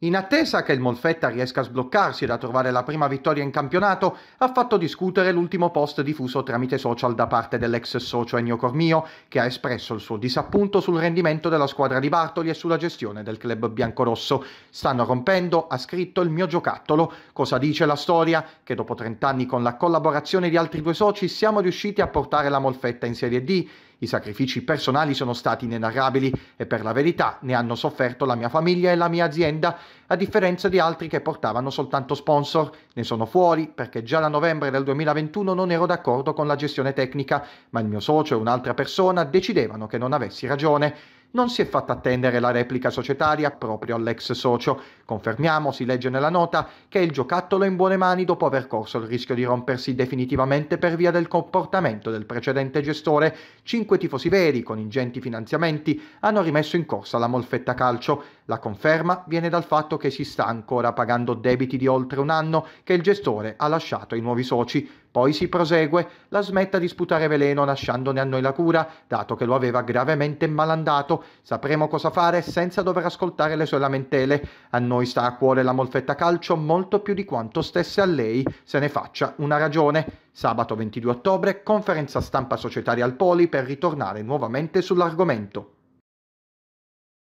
In attesa che il Molfetta riesca a sbloccarsi e a trovare la prima vittoria in campionato, ha fatto discutere l'ultimo post diffuso tramite social da parte dell'ex socio Ennio Cormio, che ha espresso il suo disappunto sul rendimento della squadra di Bartoli e sulla gestione del club biancorosso. Stanno rompendo, ha scritto il mio giocattolo. Cosa dice la storia? Che dopo 30 anni con la collaborazione di altri due soci siamo riusciti a portare la Molfetta in Serie D. I sacrifici personali sono stati inenarrabili e per la verità ne hanno sofferto la mia famiglia e la mia azienda, a differenza di altri che portavano soltanto sponsor. Ne sono fuori perché già da novembre del 2021 non ero d'accordo con la gestione tecnica, ma il mio socio e un'altra persona decidevano che non avessi ragione non si è fatta attendere la replica societaria proprio all'ex socio. Confermiamo, si legge nella nota, che il giocattolo è in buone mani dopo aver corso il rischio di rompersi definitivamente per via del comportamento del precedente gestore. Cinque tifosi veri, con ingenti finanziamenti, hanno rimesso in corsa la molfetta calcio. La conferma viene dal fatto che si sta ancora pagando debiti di oltre un anno che il gestore ha lasciato ai nuovi soci. Poi si prosegue, la smetta di sputare veleno lasciandone a noi la cura, dato che lo aveva gravemente malandato. Sapremo cosa fare senza dover ascoltare le sue lamentele. A noi sta a cuore la molfetta calcio molto più di quanto stesse a lei, se ne faccia una ragione. Sabato 22 ottobre, conferenza stampa societaria al Poli per ritornare nuovamente sull'argomento.